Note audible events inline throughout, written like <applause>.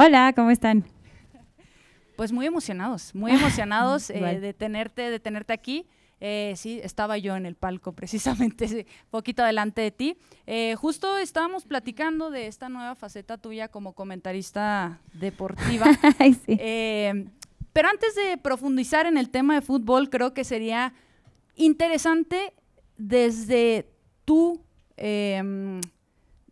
Hola, ¿cómo están? Pues muy emocionados, muy <laughs> emocionados eh, de, tenerte, de tenerte aquí. Eh, sí, estaba yo en el palco <laughs> precisamente, poquito adelante de ti. Eh, justo estábamos platicando de esta nueva faceta tuya como comentarista deportiva. <laughs> pero antes de profundizar en el tema de fútbol, creo que sería interesante desde tu em,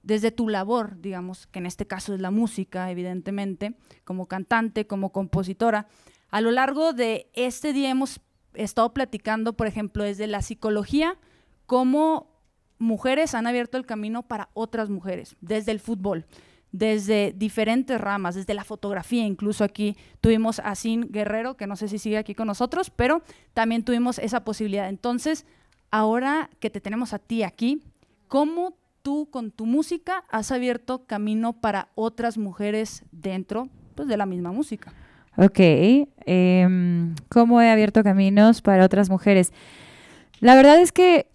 desde tu labor, digamos, que en este caso es la música, evidentemente, como cantante, como compositora. A lo largo de este día hemos estado platicando, por ejemplo, desde la psicología, cómo mujeres han abierto el camino para otras mujeres, desde el fútbol, desde diferentes ramas, desde la fotografía, incluso aquí tuvimos a Sin Guerrero, que no sé si sigue aquí con nosotros, pero también tuvimos esa posibilidad. Entonces, ahora que te tenemos a ti aquí, ¿cómo tú con tu música has abierto camino para otras mujeres dentro pues, de la misma música. Ok, em, ¿cómo he abierto caminos para otras mujeres? La verdad es que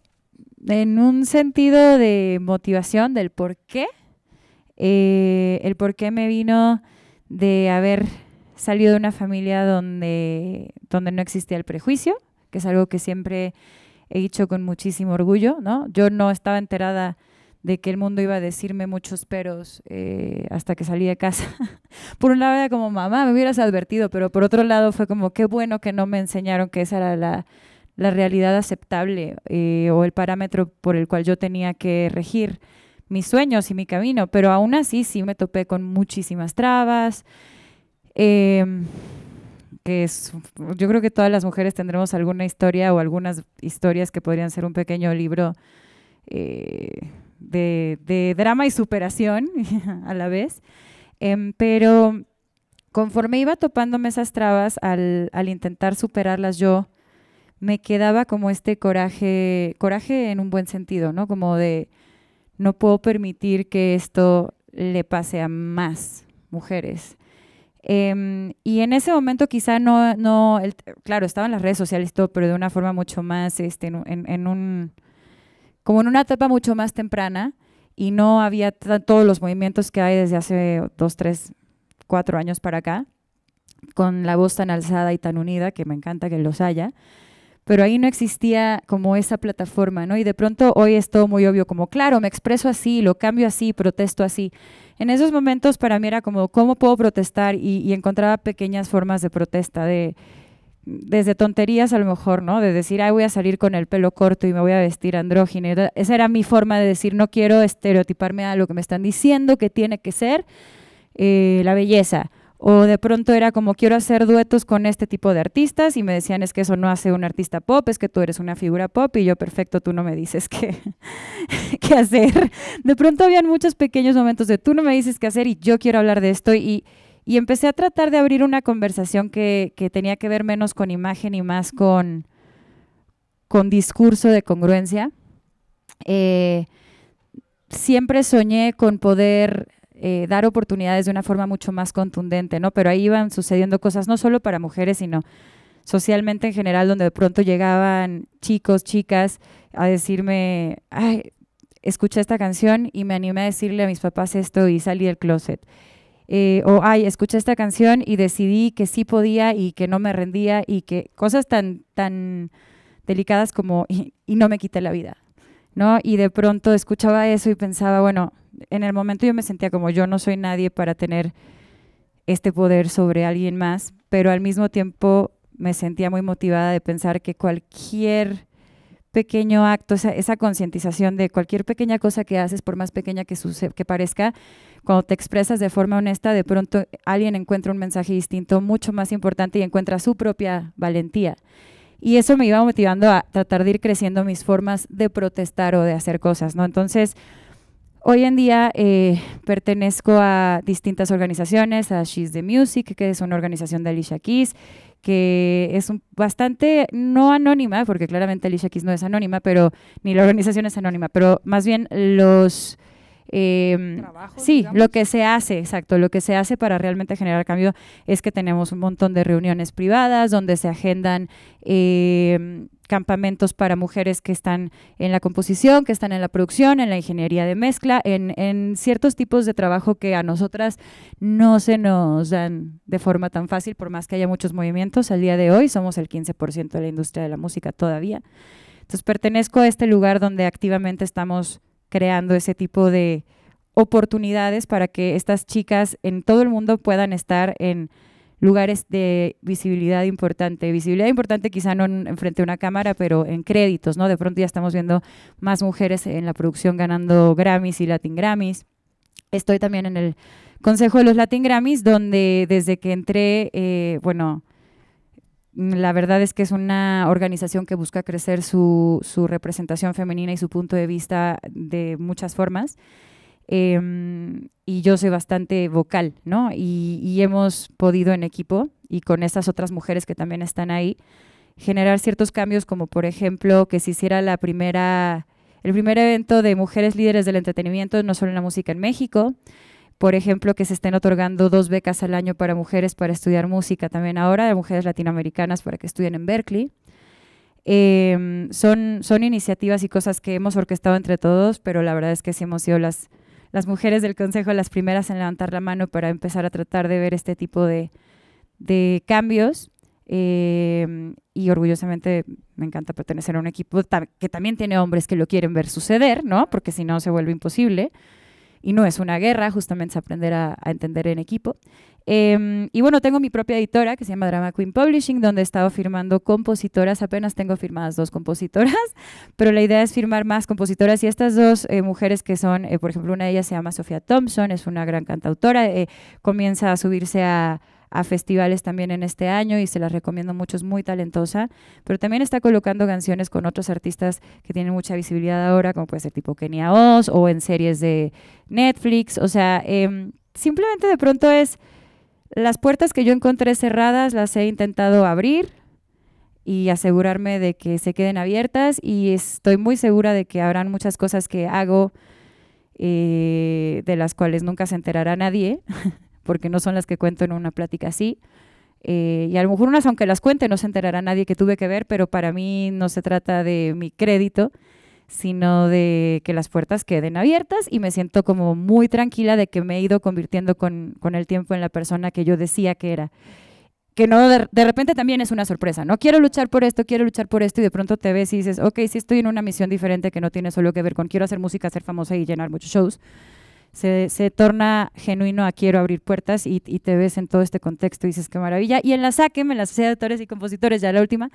en un sentido de motivación del por qué, eh, el por qué me vino de haber salido de una familia donde, donde no existía el prejuicio, que es algo que siempre he dicho con muchísimo orgullo, ¿no? Yo no estaba enterada de que el mundo iba a decirme muchos peros eh, hasta que salí de casa. <laughs> por un lado era como, mamá, me hubieras advertido, pero por otro lado fue como, qué bueno que no me enseñaron que esa era la, realidad aceptable eh, o el parámetro por el cual yo tenía que regir mis sueños y mi camino, pero aún así sí me topé con muchísimas trabas. Em, que yo creo que todas las mujeres tendremos alguna historia o algunas historias que podrían ser un pequeño libro eh, de, drama y superación <laughs> a la vez, em, pero conforme iba topándome esas trabas al, intentar superarlas yo, me quedaba como este coraje, coraje en un buen sentido, ¿no? Como de no puedo permitir que esto le pase a más mujeres. Em, y en ese momento quizá no, no estaba claro, estaban las redes sociales y todo, pero de una forma mucho más, este, en un como en una etapa mucho más temprana y no había todos los movimientos que hay desde hace dos, tres, cuatro años para acá, con la voz tan alzada y tan unida, que me encanta que los haya, pero ahí no existía como esa plataforma, ¿no? Y de pronto hoy es todo muy obvio, como, claro, me expreso así, lo cambio así, protesto así. En esos momentos para mí era como, ¿cómo puedo protestar? Y, y encontraba pequeñas formas de protesta, de desde tonterías a lo mejor, ¿no? De decir, ay, voy a salir con el pelo corto y me voy a vestir andrógina. Esa era mi forma de decir, no quiero estereotiparme a lo que me están diciendo que tiene que ser eh, la belleza. O de pronto era como, quiero hacer duetos con este tipo de artistas y me decían, es que eso no hace un artista pop, es que tú eres una figura pop y yo, perfecto, tú no me dices qué, <laughs> qué hacer. De pronto habían muchos pequeños momentos de, tú no me dices qué hacer y yo quiero hablar de esto y y empecé a tratar de abrir una conversación que, tenía que ver menos con imagen y más con, con discurso de congruencia. Eh, siempre soñé con poder eh, dar oportunidades de una forma mucho más contundente, ¿no? Pero ahí iban sucediendo cosas no solo para mujeres, sino socialmente en general, donde de pronto llegaban chicos, chicas, a decirme, ay, escuché esta canción y me animé a decirle a mis papás esto y salí del closet. Eh, o ay, escuché esta canción y decidí que sí podía y que no me rendía y que cosas tan, tan delicadas como <laughs> y, no me quité la vida, ¿no? Y de pronto escuchaba eso y pensaba, bueno, en el momento yo me sentía como yo no soy nadie para tener este poder sobre alguien más, pero al mismo tiempo me sentía muy motivada de pensar que cualquier pequeño acto, esa, esa concientización de cualquier pequeña cosa que haces, por más pequeña que, que parezca, cuando te expresas de forma honesta, de pronto alguien encuentra un mensaje distinto, mucho más importante, y encuentra su propia valentía. Y eso me iba motivando a tratar de ir creciendo mis formas de protestar o de hacer cosas, ¿no? Entonces, Hoy en día eh, pertenezco a distintas organizaciones, a She's the Music, que es una organización de Alicia Keys, que es un, bastante no anónima, porque claramente Alicia Keys no es anónima, pero ni la organización es anónima, pero más bien los Em, sí, lo que se hace, exacto, lo que se hace para realmente generar cambio es que tenemos un montón de reuniones privadas donde se agendan em, campamentos para mujeres que están en la composición, que están en la producción, en la ingeniería de mezcla, en, en, ciertos tipos de trabajo que a nosotras no se nos dan de forma tan fácil, por más que haya muchos movimientos. Al día de hoy somos el 15% de la industria de la música todavía. Entonces pertenezco a este lugar donde activamente estamos creando ese tipo de oportunidades para que estas chicas en todo el mundo puedan estar en lugares de visibilidad importante. Visibilidad importante quizá no enfrente frente a una cámara, pero en créditos, ¿no? De pronto ya estamos viendo más mujeres en la producción ganando Grammys y Latin Grammys. Estoy también en el Consejo de los Latin Grammys, donde desde que entré, eh, bueno, la verdad es que es una organización que busca crecer su, representación femenina y su punto de vista de muchas formas. Em, y yo soy bastante vocal, ¿no? Y, hemos podido en equipo y con esas otras mujeres que también están ahí generar ciertos cambios, como por ejemplo que se hiciera la primera, el primer evento de mujeres líderes del entretenimiento, no solo en la música en México, por ejemplo, que se estén otorgando dos becas al año para mujeres para estudiar música también ahora, de mujeres latinoamericanas para que estudien en Berkeley. Em, son, son iniciativas y cosas que hemos orquestado entre todos, pero la verdad es que sí hemos sido las, las mujeres del Consejo las primeras en levantar la mano para empezar a tratar de ver este tipo de, de cambios. Em, y orgullosamente me encanta pertenecer a un equipo que también tiene hombres que lo quieren ver suceder, ¿no? Porque si no se vuelve imposible y no es una guerra, justamente es aprender a, entender en equipo. Em, y bueno, tengo mi propia editora que se llama Drama Queen Publishing, donde he estado firmando compositoras, apenas tengo firmadas dos compositoras, <laughs> pero la idea es firmar más compositoras y estas dos eh, mujeres que son, eh, por ejemplo, una de ellas se llama Sofía Thompson, es una gran cantautora, eh, comienza a subirse a a festivales también en este año y se las recomiendo mucho, es muy talentosa, pero también está colocando canciones con otros artistas que tienen mucha visibilidad ahora, como puede ser tipo Kenia Oz o en series de Netflix, o sea, em, simplemente de pronto es las puertas que yo encontré cerradas las he intentado abrir y asegurarme de que se queden abiertas y estoy muy segura de que habrán muchas cosas que hago eh, de las cuales nunca se enterará nadie. <laughs> porque no son las que cuento en una plática así. Eh, y a lo mejor unas, aunque las cuente, no se enterará nadie que tuve que ver, pero para mí no se trata de mi crédito, sino de que las puertas queden abiertas y me siento como muy tranquila de que me he ido convirtiendo con, con el tiempo en la persona que yo decía que era. Que no de, de, repente también es una sorpresa, ¿no? Quiero luchar por esto, quiero luchar por esto y de pronto te ves y dices, ok, sí estoy en una misión diferente que no tiene solo que ver con quiero hacer música, ser famosa y llenar muchos shows se, torna genuino a quiero abrir puertas y, te ves en todo este contexto y dices qué maravilla. Y en la SACEM, en la Sociedad de Autores y Compositores, ya la última,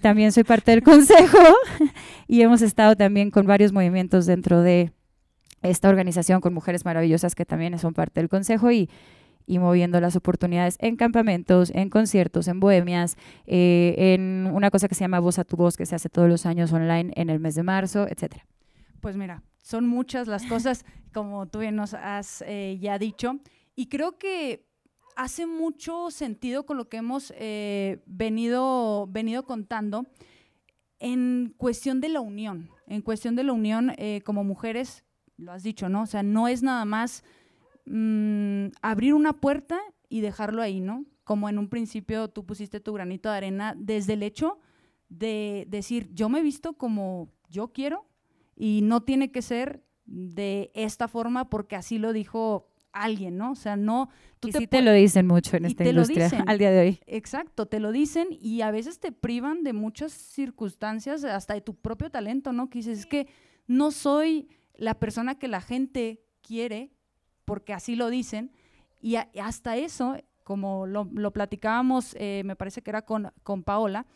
también soy parte del <laughs> consejo <laughs> y hemos estado también con varios movimientos dentro de esta organización con mujeres maravillosas que también son parte del consejo y, moviendo las oportunidades en campamentos, en conciertos, en bohemias, eh, en una cosa que se llama Voz a tu Voz, que se hace todos los años online en el mes de marzo, etcétera. Pues mira, son muchas las cosas, <laughs> como tú bien nos has eh, ya dicho, y creo que hace mucho sentido con lo que hemos eh, venido, venido contando en cuestión de la unión, en cuestión de la unión eh, como mujeres, lo has dicho, ¿no? O sea, no es nada más mm, abrir una puerta y dejarlo ahí, ¿no? Como en un principio tú pusiste tu granito de arena desde el hecho de decir, yo me he visto como yo quiero, y no tiene que ser de esta forma porque así lo dijo alguien, ¿no? O sea, no... te te lo dicen mucho en esta industria al día de hoy. Exacto, te lo dicen y a veces te privan de muchas circunstancias, hasta de tu propio talento, ¿no? Que dices, es que no soy la persona que la gente quiere porque así lo dicen y hasta eso, como lo, platicábamos, eh, me parece que era con, Paola,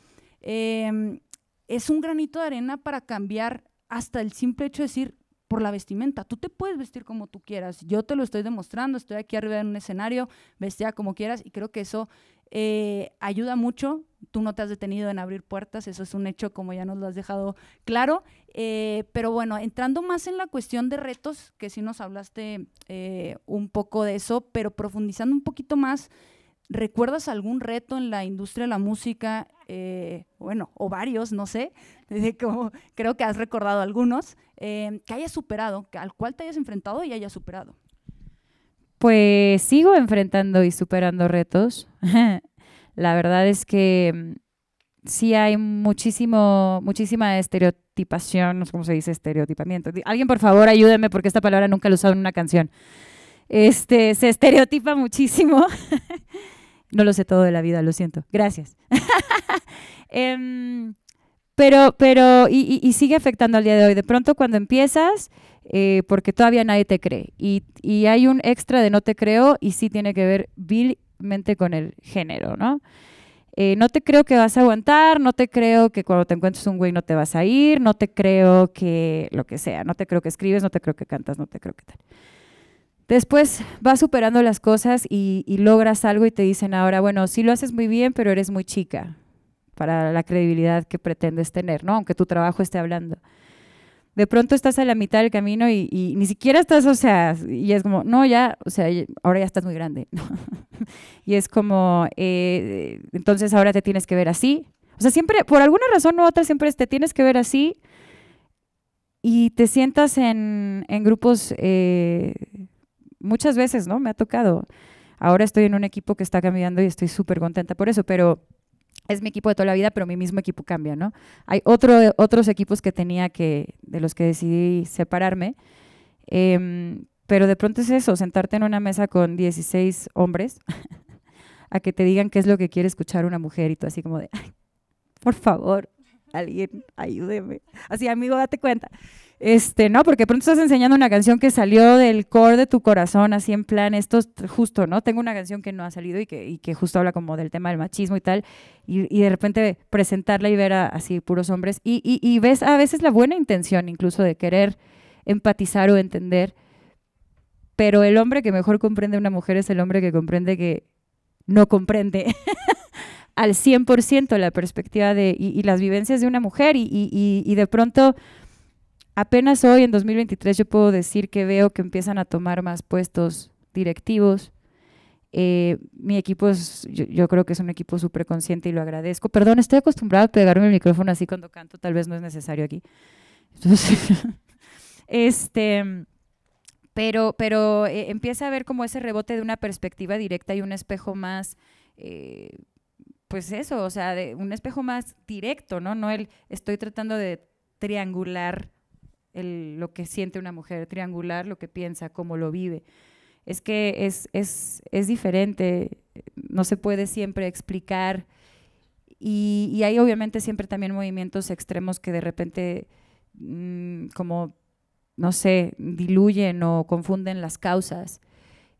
em, es un granito de arena para cambiar hasta el simple hecho de decir, por la vestimenta, tú te puedes vestir como tú quieras, yo te lo estoy demostrando, estoy aquí arriba en un escenario, vestida como quieras, y creo que eso eh, ayuda mucho, tú no te has detenido en abrir puertas, eso es un hecho como ya nos lo has dejado claro, eh, pero bueno, entrando más en la cuestión de retos, que sí nos hablaste eh, un poco de eso, pero profundizando un poquito más, ¿Recuerdas algún reto en la industria de la música? Eh, bueno, o varios, no sé, <laughs> creo que has recordado algunos, eh, que hayas superado, que, al cual te hayas enfrentado y hayas superado. Pues sigo enfrentando y superando retos. <laughs> la verdad es que mm, sí hay muchísimo, muchísima estereotipación, no sé cómo se dice estereotipamiento. Alguien, por favor, ayúdame porque esta palabra nunca la he usado en una canción. Este, se estereotipa muchísimo. <laughs> No lo sé todo de la vida, lo siento. Gracias. <laughs> Em, pero, pero, y, sigue afectando al día de hoy. De pronto cuando empiezas, eh, porque todavía nadie te cree. Y, hay un extra de no te creo y sí tiene que ver vilmente con el género, ¿no? Eh, no te creo que vas a aguantar, no te creo que cuando te encuentres un güey no te vas a ir, no te creo que lo que sea, no te creo que escribes, no te creo que cantas, no te creo que tal. Después vas superando las cosas y, logras algo y te dicen ahora, bueno, sí lo haces muy bien, pero eres muy chica para la credibilidad que pretendes tener, ¿no? Aunque tu trabajo esté hablando. De pronto estás a la mitad del camino y, ni siquiera estás, o sea, y es como, no, ya, o sea, ahora ya estás muy grande. <laughs> y es como, eh, entonces ahora te tienes que ver así. O sea, siempre, por alguna razón u otra, siempre te tienes que ver así y te sientas en, grupos eh, muchas veces, ¿no? Me ha tocado. Ahora estoy en un equipo que está cambiando y estoy súper contenta por eso, pero es mi equipo de toda la vida, pero mi mismo equipo cambia, ¿no? Hay otro, otros equipos que tenía que, de los que decidí separarme, em, pero de pronto es eso, sentarte en una mesa con 16 hombres <laughs> a que te digan qué es lo que quiere escuchar una mujer y tú así como de, por favor, alguien, ayúdeme. Así, amigo, date cuenta. Este, no, porque pronto estás enseñando una canción que salió del core de tu corazón, así en plan, esto es justo, ¿no? Tengo una canción que no ha salido y que, que justo habla como del tema del machismo y tal, y, de repente presentarla y ver a, así puros hombres, y, y ves a veces la buena intención incluso de querer empatizar o entender, pero el hombre que mejor comprende a una mujer es el hombre que comprende que no comprende. <laughs> al 100% la perspectiva de, y, las vivencias de una mujer y, de pronto apenas hoy en 2023 yo puedo decir que veo que empiezan a tomar más puestos directivos, eh, mi equipo es, yo, creo que es un equipo súper consciente y lo agradezco. Perdón, estoy acostumbrado a pegarme el micrófono así cuando canto, tal vez no es necesario aquí. <laughs> este, pero, pero eh, empieza a ver como ese rebote de una perspectiva directa y un espejo más eh, pues eso, o sea, de un espejo más directo, ¿no? No el estoy tratando de triangular lo que siente una mujer, triangular lo que piensa, cómo lo vive. Es que es, es, es diferente, no se puede siempre explicar. Y, hay obviamente siempre también movimientos extremos que de repente mm, como, no sé, diluyen o confunden las causas.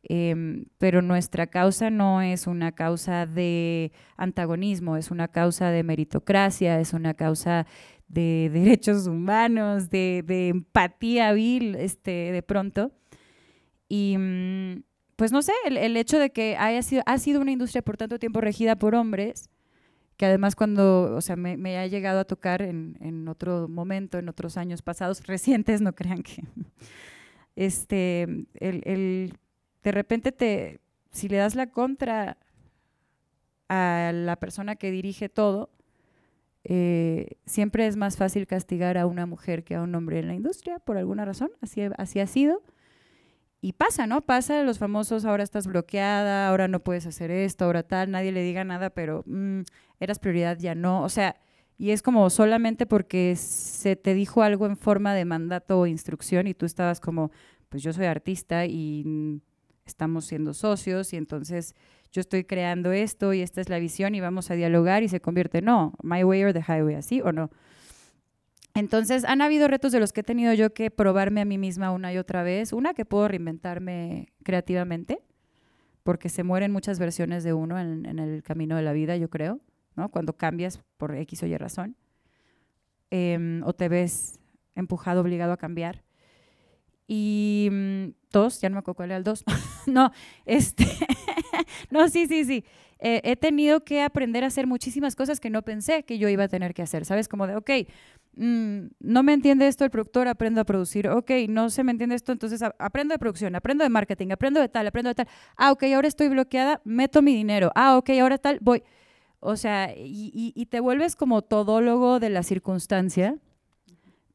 Em, pero nuestra causa no es una causa de antagonismo, es una causa de meritocracia, es una causa de <laughs> derechos humanos, de, empatía vil, este, de pronto. Y mm, pues no sé, el, hecho de que haya sido, ha sido una industria por tanto tiempo regida por hombres, que además cuando, o sea, me, ha llegado a tocar en, en otro momento, en otros años pasados, <laughs> recientes, no crean que, este, el de repente te, si le das la contra a la persona que dirige todo, eh, siempre es más fácil castigar a una mujer que a un hombre en la industria, por alguna razón, así, así ha sido. Y pasa, ¿no? Pasa los famosos, ahora estás bloqueada, ahora no puedes hacer esto, ahora tal, nadie le diga nada, pero mm, eras prioridad, ya no. O sea, y es como solamente porque se te dijo algo en forma de mandato o instrucción y tú estabas como, pues yo soy artista y estamos siendo socios y entonces yo estoy creando esto y esta es la visión y vamos a dialogar y se convierte, no, my way or the highway, así o no. Entonces, han habido retos de los que he tenido yo que probarme a mí misma una y otra vez. Una, que puedo reinventarme creativamente, porque se mueren muchas versiones de uno en, el camino de la vida, yo creo, ¿no? Cuando cambias por X o Y razón, em, o te ves empujado, obligado a cambiar y mm, dos, ya no me acuerdo cuál era el dos. <laughs> no, este, <laughs> no, sí, sí, sí. Eh, he tenido que aprender a hacer muchísimas cosas que no pensé que yo iba a tener que hacer, ¿sabes? Como de, ok, mm, no me entiende esto el productor, aprendo a producir, ok, no se me entiende esto, entonces aprendo de producción, aprendo de marketing, aprendo de tal, aprendo de tal, ah, ok, ahora estoy bloqueada, meto mi dinero, ah, ok, ahora tal, voy. O sea, y, y te vuelves como todólogo de la circunstancia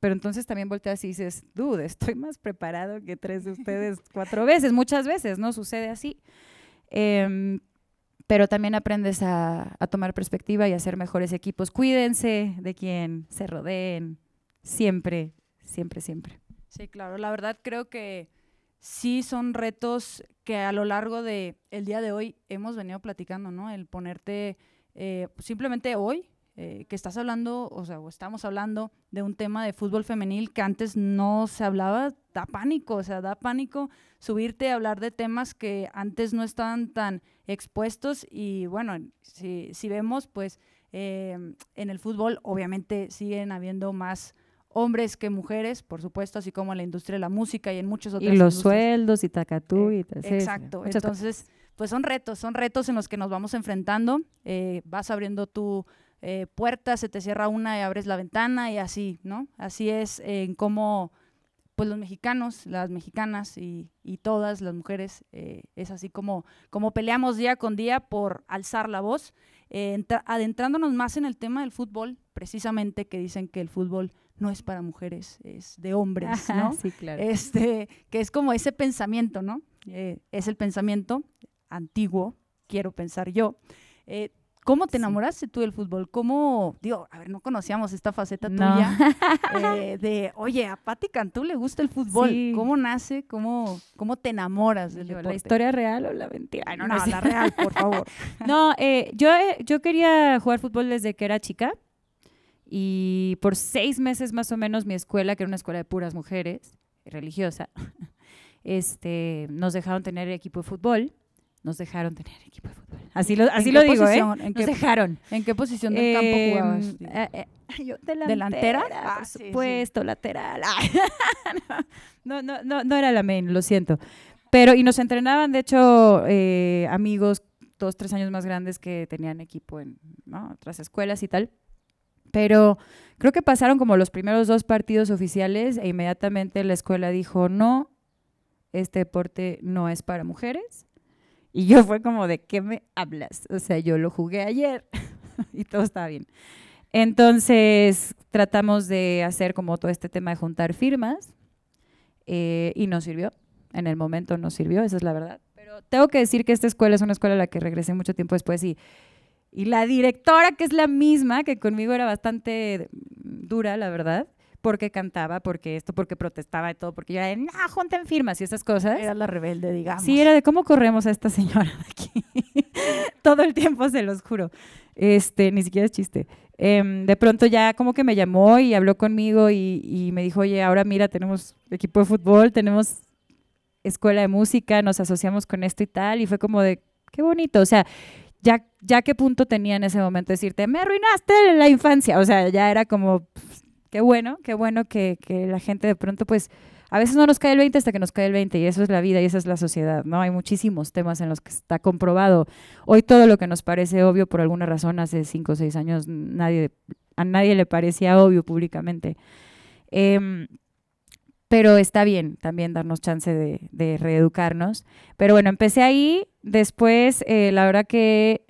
pero entonces también volteas y dices, dude, estoy más preparado que tres de ustedes <laughs> cuatro veces, muchas veces, ¿no? Sucede así. Em, pero también aprendes a, tomar perspectiva y a hacer mejores equipos. Cuídense de quien se rodeen, siempre, siempre, siempre. Sí, claro, la verdad creo que sí son retos que a lo largo de el día de hoy hemos venido platicando, ¿no? El ponerte eh, simplemente hoy eh, que estás hablando, o sea, o estamos hablando de un tema de fútbol femenil que antes no se hablaba, da pánico, o sea, da pánico subirte a hablar de temas que antes no estaban tan expuestos y bueno, si, vemos, pues em, en el fútbol obviamente siguen habiendo más hombres que mujeres, por supuesto, así como en la industria de la música y en muchos otros. Y los sueldos y tacatú eh, y y Exacto, entonces, pues son retos, son retos en los que nos vamos enfrentando, eh, vas abriendo tu eh, puerta se te cierra una y abres la ventana y así, ¿no? Así es en cómo pues los mexicanos, las mexicanas y, todas las mujeres, eh, es así como, como peleamos día con día por alzar la voz, eh, adentrándonos más en el tema del fútbol, precisamente que dicen que el fútbol no es para mujeres, es de hombres, <laughs> ¿no? sí, claro. Este, que es como ese pensamiento, ¿no? es el pensamiento antiguo, quiero pensar yo, ¿Cómo te enamoraste tú del fútbol? ¿Cómo, digo, a ver, no conocíamos esta faceta tuya <laughs> eh, de, oye, a Patti Cantú le gusta el fútbol. ¿Cómo nace? ¿Cómo, ¿Cómo te enamoras ¿La historia real o la mentira? Ay, no, no, la real, por favor. <laughs> no, eh, yo, eh, yo quería jugar fútbol desde que era chica y por seis meses más o menos mi escuela, que era una escuela de puras mujeres, religiosa, <laughs> este, nos dejaron tener equipo de fútbol nos dejaron tener equipo de fútbol. Así lo, así lo digo, ¿eh? Nos dejaron. ¿En qué posición del campo em, jugabas? Eh, eh, delantera, ¿Delantera? Ah, ah, por supuesto, lateral. <laughs> no, no, no, era la main, lo siento. Pero, y nos entrenaban, de hecho, eh, amigos dos, tres años más grandes que tenían equipo en otras escuelas y tal. Pero creo que pasaron como los primeros dos partidos oficiales e inmediatamente la escuela dijo, no, este deporte no es para mujeres y yo fue como, ¿de qué me hablas? O sea, yo lo jugué ayer <laughs> y todo estaba bien. Entonces tratamos de hacer como todo este tema de juntar firmas eh, y nos sirvió. En el momento nos sirvió, esa es la verdad. Pero tengo que decir que esta escuela es una escuela a la que regresé mucho tiempo después y, y la directora, que es la misma, que conmigo era bastante dura, la verdad, porque cantaba, porque esto, porque protestaba y todo, porque yo era de, no, junten firmas y esas cosas. Era la rebelde, digamos. Sí, era de cómo corremos a esta señora de aquí. <laughs> todo el tiempo, se los juro. Este, ni siquiera es chiste. Em, de pronto ya como que me llamó y habló conmigo y, me dijo, oye, ahora mira, tenemos equipo de fútbol, tenemos escuela de música, nos asociamos con esto y tal, y fue como de, qué bonito, o sea, ya, ya qué punto tenía en ese momento decirte, me arruinaste la infancia, o sea, ya era como, Qué bueno, qué bueno que, la gente de pronto, pues, a veces no nos cae el 20 hasta que nos cae el 20 y eso es la vida y esa es la sociedad, ¿no? Hay muchísimos temas en los que está comprobado. Hoy todo lo que nos parece obvio por alguna razón hace 5 o 6 años nadie, a nadie le parecía obvio públicamente. Em, pero está bien también darnos chance de, reeducarnos. Pero bueno, empecé ahí, después eh, la verdad que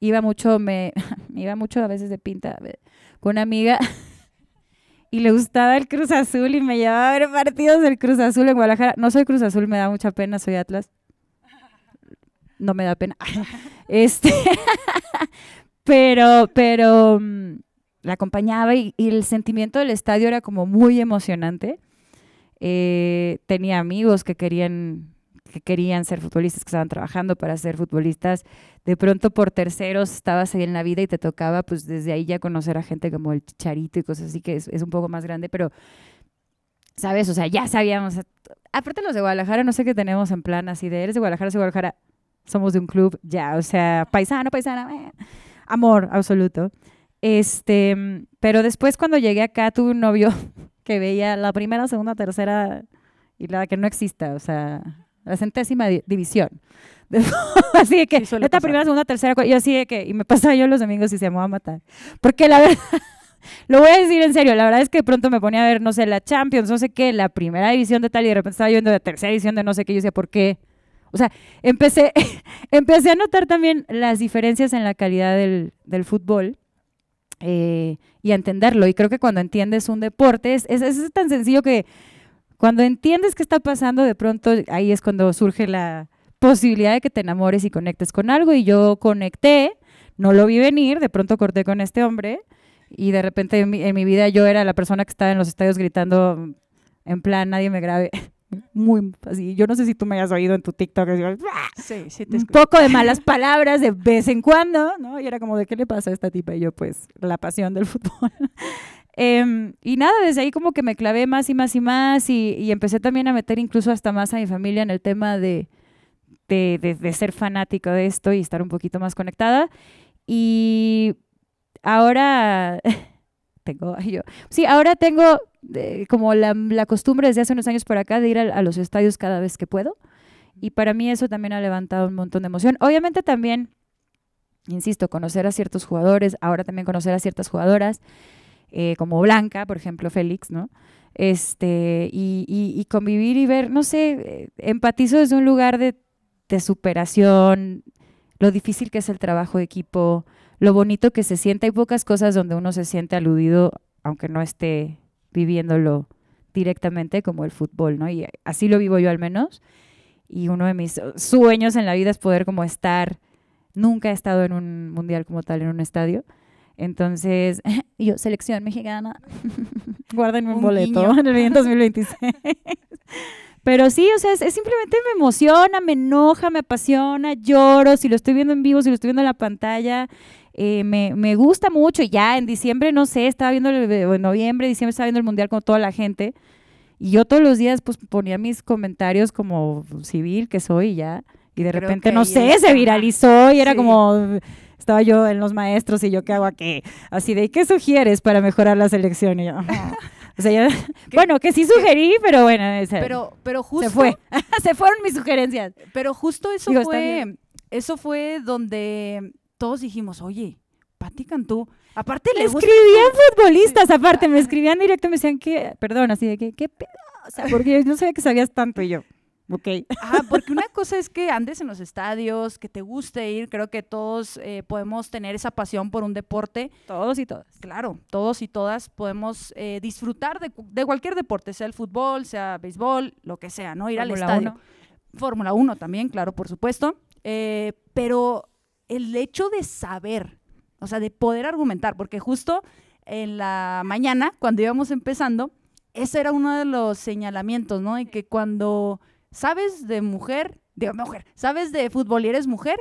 iba mucho, <laughs> me iba mucho a veces de pinta eh, con una amiga <laughs> y le gustaba el Cruz Azul y me llevaba a ver partidos del Cruz Azul en Guadalajara. No soy Cruz Azul, me da mucha pena, soy Atlas. No me da pena. <laughs> Este, <laughs> pero, pero mm, la acompañaba y, el sentimiento del estadio era como muy emocionante. Eh, tenía amigos que querían que querían ser futbolistas, que estaban trabajando para ser futbolistas, de pronto por terceros estabas ahí en la vida y te tocaba pues desde ahí ya conocer a gente como el Charito y cosas así que es, un poco más grande, pero ¿sabes? O sea, ya sabíamos. Aparte los de Guadalajara, no sé qué tenemos en plan así de, eres de Guadalajara, soy Guadalajara, somos de un club, ya, o sea, paisano, paisana, eh, amor absoluto. Este, pero después cuando llegué acá tuve un novio <laughs> que veía la primera, segunda, tercera y la que no exista, o sea, la centésima división. <laughs> así de que esta primera, segunda, tercera, y así de que, y me pasaba yo los domingos y se me va a matar. Porque la verdad, <laughs> lo voy a decir en serio, la verdad es que de pronto me ponía a ver, no sé, la Champions, no sé qué, la primera división de tal, y de repente estaba yo viendo la tercera división de no sé qué, yo decía, ¿por qué? O sea, empecé, <laughs> empecé a notar también las diferencias en la calidad del, del fútbol. Eh, y a entenderlo. Y creo que cuando entiendes un deporte, es, es tan sencillo que, cuando entiendes qué está pasando, de pronto ahí es cuando surge la posibilidad de que te enamores y conectes con algo. Y yo conecté, no lo vi venir, de pronto corté con este hombre y de repente en mi, vida yo era la persona que estaba en los estadios gritando en plan, nadie me grabe. <laughs> Muy así. Yo no sé si tú me hayas oído en tu TikTok. sí te un poco de malas palabras de vez en cuando, ¿no? Y era como, ¿de qué le pasa a esta tipa? Y yo, pues, la pasión del fútbol. <laughs> Em, y nada, desde ahí como que me clavé más y más y más y, empecé también a meter incluso hasta más a mi familia en el tema de, de, ser fanático de esto y estar un poquito más conectada. Y ahora... <laughs> tengo yo. Sí, ahora tengo eh, como la, costumbre desde hace unos años por acá de ir a, los estadios cada vez que puedo. Y para mí eso también ha levantado un montón de emoción. Obviamente también, insisto, conocer a ciertos jugadores, ahora también conocer a ciertas jugadoras, eh, como Blanca, por ejemplo, Félix, ¿no? Este, y, convivir y ver, no sé, eh, empatizo desde un lugar de, superación, lo difícil que es el trabajo de equipo, lo bonito que se sienta, Hay pocas cosas donde uno se siente aludido, aunque no esté viviéndolo directamente como el fútbol, ¿no? Y así lo vivo yo al menos. Y uno de mis sueños en la vida es poder como estar, nunca he estado en un mundial como tal, en un estadio, entonces, <laughs> yo, selección mexicana, <laughs> guárdenme un, boleto en el 2026. Pero sí, o sea, es, simplemente me emociona, me enoja, me apasiona, lloro, si lo estoy viendo en vivo, si lo estoy viendo en la pantalla, eh, me, me, gusta mucho. Ya en diciembre, no sé, estaba viendo, el, eh, en noviembre, diciembre estaba viendo el Mundial con toda la gente. Y yo todos los días pues ponía mis comentarios como civil que soy ya. Y de repente, no sé, se viralizó y era como estaba yo en los maestros y yo qué hago aquí, así de, ¿qué sugieres para mejorar la selección? Y yo, <laughs> <laughs> bueno, que sí sugerí, pero bueno, pero, pero justo, <laughs> se fueron mis sugerencias. Pero justo eso fue, eso fue donde todos dijimos, oye, Pati tú. aparte le escribían futbolistas, aparte me escribían directo, me decían que, perdón, así de que, qué pedo, porque yo no sabía que sabías tanto y yo. Ok. Ah, <laughs> porque una cosa es que andes en los estadios, que te guste ir, creo que todos eh, podemos tener esa pasión por un deporte. Todos y todas. Claro, todos y todas podemos eh, disfrutar de, cualquier deporte, sea el fútbol, sea béisbol, lo que sea, ¿no? Ir al estadio. Fórmula 1 también, claro, por supuesto. Eh, pero el hecho de saber, o sea, de poder argumentar, porque justo en la mañana, cuando íbamos empezando, ese era uno de los señalamientos, ¿no? Y que cuando ¿sabes de mujer? Digo, mujer, ¿sabes de fútbol eres mujer?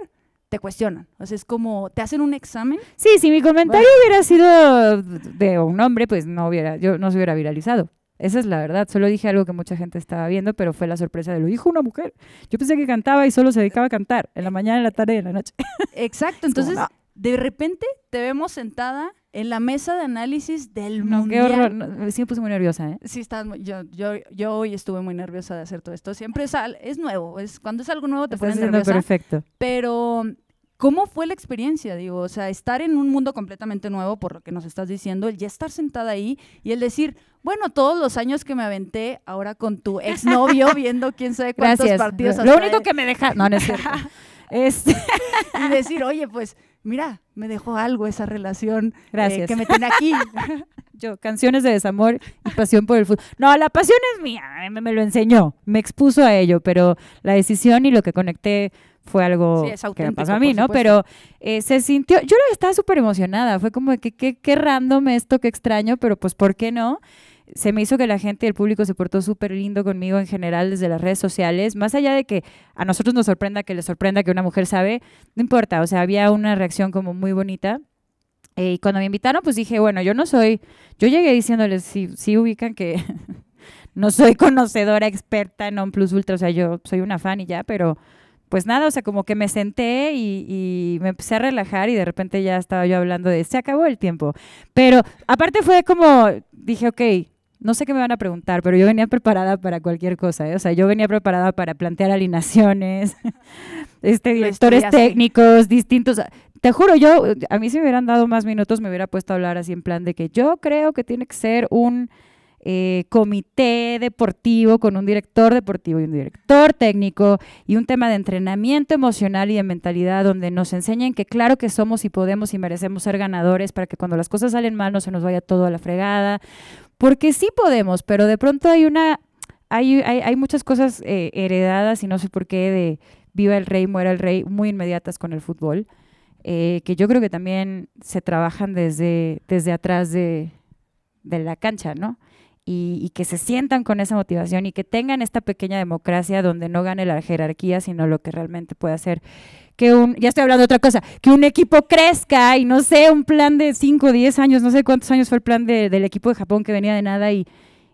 te cuestionan. O sea, es como, te hacen un examen. Sí, si mi comentario hubiera sido de un hombre, pues no hubiera, yo no se hubiera viralizado. Esa es la verdad. Solo dije algo que mucha gente estaba viendo, pero fue la sorpresa de lo dijo una mujer. Yo pensé que cantaba y solo se dedicaba a cantar, en la mañana, en la tarde y en la noche. Exacto. Entonces, de repente te vemos sentada en la mesa de análisis del no, Qué horror. sí me puse muy nerviosa, ¿eh? Sí, estás yo, yo, yo, hoy estuve muy nerviosa de hacer todo esto. Siempre es, es nuevo, es cuando es algo nuevo te pones nerviosa. perfecto. Pero ¿Cómo fue la experiencia? Digo, o sea, estar en un mundo completamente nuevo, por lo que nos estás diciendo, el ya estar sentada ahí y el decir, bueno, todos los años que me aventé, ahora con tu exnovio <laughs> viendo quién sabe cuántos partidos. Lo, lo único que me deja, no, no es cierto. <laughs> Este y decir, oye, pues mira, me dejó algo esa relación eh, Gracias. que me tiene aquí. <laughs> Yo, canciones de desamor y pasión por el fútbol. No, la pasión es mía, eh, me, lo enseñó, me expuso a ello, pero la decisión y lo que conecté fue algo que me pasó a mí, ¿no? Pero eh, se sintió, yo estaba súper emocionada, fue como que qué random esto, qué extraño, pero pues ¿por qué no? se me hizo que la gente, y el público se portó súper lindo conmigo en general desde las redes sociales, más allá de que a nosotros nos sorprenda, que les sorprenda que una mujer sabe, no importa, o sea, había una reacción como muy bonita. Eh, y cuando me invitaron, pues dije, bueno, yo no soy, yo llegué diciéndoles, si, si ubican que <laughs> no soy conocedora experta en un Plus Ultra, o sea, yo soy una fan y ya, pero pues nada, o sea, como que me senté y, y, me empecé a relajar y de repente ya estaba yo hablando de, se acabó el tiempo. Pero aparte fue como, dije, ok, no sé qué me van a preguntar, pero yo venía preparada para cualquier cosa. ¿eh? O sea, yo venía preparada para plantear alineaciones, <laughs> este, directores técnicos distintos. Te juro, yo, a mí si me hubieran dado más minutos, me hubiera puesto a hablar así en plan de que yo creo que tiene que ser un eh, comité deportivo con un director deportivo y un director técnico y un tema de entrenamiento emocional y de mentalidad donde nos enseñen que claro que somos y podemos y merecemos ser ganadores para que cuando las cosas salen mal no se nos vaya todo a la fregada. Porque sí podemos, pero de pronto hay una, hay, hay, muchas cosas eh, heredadas y no sé por qué de viva el rey, muera el rey, muy inmediatas con el fútbol, eh, que yo creo que también se trabajan desde, desde atrás de, de la cancha, ¿no? y, que se sientan con esa motivación y que tengan esta pequeña democracia donde no gane la jerarquía, sino lo que realmente puede hacer que un, ya estoy hablando de otra cosa, que un equipo crezca y no sé, un plan de 5, 10 años, no sé cuántos años fue el plan del equipo de Japón que venía de nada y,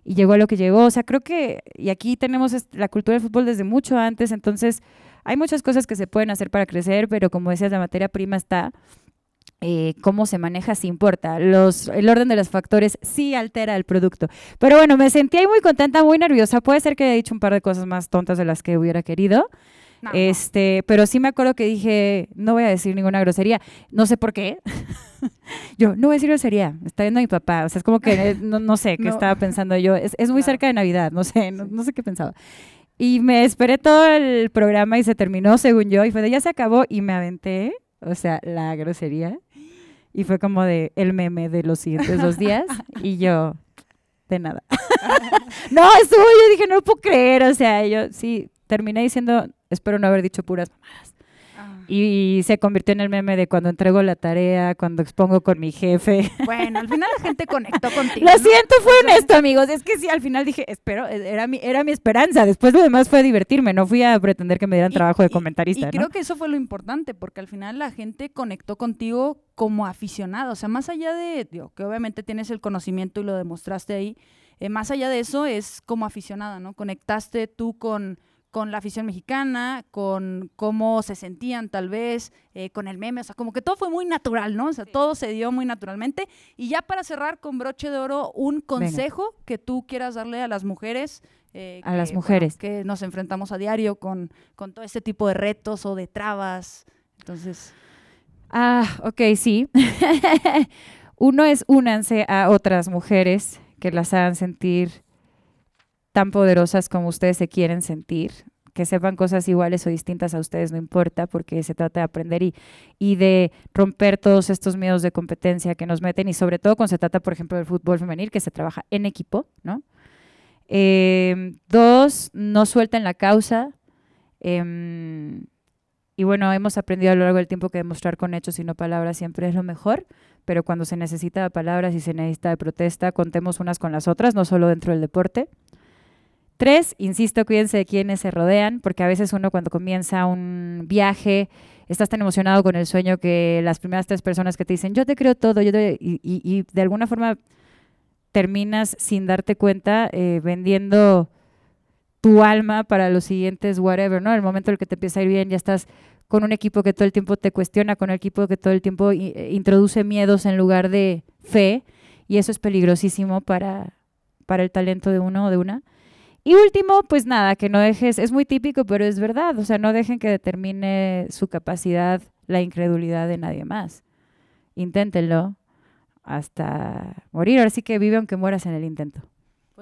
y llegó a lo que llegó. O sea, creo que, y aquí tenemos la cultura del fútbol desde mucho antes, entonces hay muchas cosas que se pueden hacer para crecer, pero como decías, la materia prima está. Eh, cómo se maneja si importa. Los, el orden de los factores sí altera el producto. Pero bueno, me sentí ahí muy contenta, muy nerviosa. Puede ser que haya dicho un par de cosas más tontas de las que hubiera querido. este, pero sí me acuerdo que dije, no voy a decir ninguna grosería. No sé por qué. <laughs> yo, no voy a decir grosería. Está viendo mi papá. O sea, es como que eh, no, sé qué <laughs> estaba pensando yo. Es, es muy cerca de Navidad, no sé, no sé qué pensaba. Y me esperé todo el programa y se terminó, según yo, y fue de ya se acabó y me aventé, o sea, la grosería y fue como de el meme de los siguientes dos días. y <laughs> yo, de nada. <laughs> no, estuvo, yo dije, no puedo creer. O sea, yo sí, terminé diciendo, espero no haber dicho puras y, se convirtió en el meme de cuando entrego la tarea, cuando expongo con mi jefe. <laughs> Bueno, al final la gente conectó <laughs> contigo. Lo siento, fue honesto, <laughs> amigos. Es que sí, al final dije, espero, e, era mi, era mi esperanza. Después lo demás fue divertirme, no fui a pretender que me dieran trabajo de comentarista. Y creo que eso fue lo importante, porque al final la gente conectó contigo como aficionado. O sea, más allá de, que obviamente tienes el conocimiento y lo demostraste ahí, eh, más allá de eso es como aficionada, ¿no? Conectaste tú con con la afición mexicana, con cómo se sentían tal vez, eh, con el meme, o sea, como que todo fue muy natural, ¿no? O sea, todo se dio muy naturalmente. Y ya para cerrar con broche de oro, un consejo que tú quieras darle a las mujeres. Eh, a que, las mujeres. que nos enfrentamos a diario con, con todo este tipo de retos o de trabas. Entonces... Ah, ok, sí. <laughs> Uno es únanse a otras mujeres que las hagan sentir tan poderosas como ustedes se quieren sentir, que sepan cosas iguales o distintas a ustedes no importa, porque se trata de aprender y, de romper todos estos miedos de competencia que nos meten y sobre todo cuando se trata, por ejemplo, del fútbol femenil, que se trabaja en equipo, ¿no? Em, dos, no suelten la causa. Em, y bueno, hemos aprendido a lo largo del tiempo que demostrar con hechos y no palabras siempre es lo mejor, pero cuando se necesita de palabras y se necesita de protesta, contemos unas con las otras, no solo dentro del deporte. Tres, insisto, cuídense de quienes se rodean, porque a veces uno cuando comienza un viaje estás tan emocionado con el sueño que las primeras tres personas que te dicen, yo te creo todo, yo Y, de alguna forma terminas sin darte cuenta eh, vendiendo tu alma para los siguientes whatever, ¿no? El momento en el que te empieza a ir bien, ya estás con un equipo que todo el tiempo te cuestiona, con un equipo que todo el tiempo eh, introduce miedos en lugar de fe, y eso es peligrosísimo para, para el talento de uno o de una. Y último, pues nada, que no dejes, es muy típico, pero es verdad, o sea, no dejen que determine su capacidad la incredulidad de nadie más. Inténtenlo hasta morir, así que vive aunque mueras en el intento.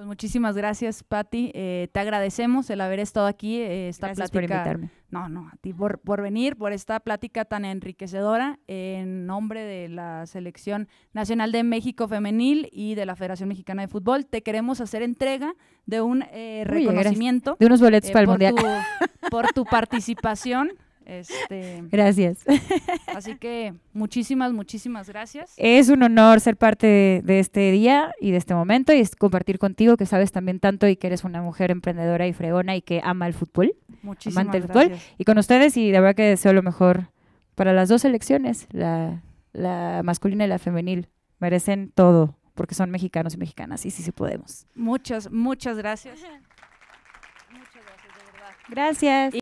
Pues muchísimas gracias, Patti. Eh, te agradecemos el haber estado aquí. Eh, esta gracias plática, por invitarme. No, no, a ti por, por venir, por esta plática tan enriquecedora en nombre de la Selección Nacional de México Femenil y de la Federación Mexicana de Fútbol. Te queremos hacer entrega de un eh, reconocimiento. de unos boletos eh, para el Mundial. por tu <laughs> participación. Este, gracias. Así que muchísimas, muchísimas gracias. Es un honor ser parte de, este día y de este momento y compartir contigo que sabes también tanto y que eres una mujer emprendedora y fregona y que ama el fútbol. Muchísimas gracias. Y con ustedes y la verdad que deseo lo mejor para las dos elecciones, la, masculina y la femenil. Merecen todo porque son mexicanos y mexicanas y sí, sí podemos. Muchas, muchas gracias. Muchas gracias, de verdad. Gracias.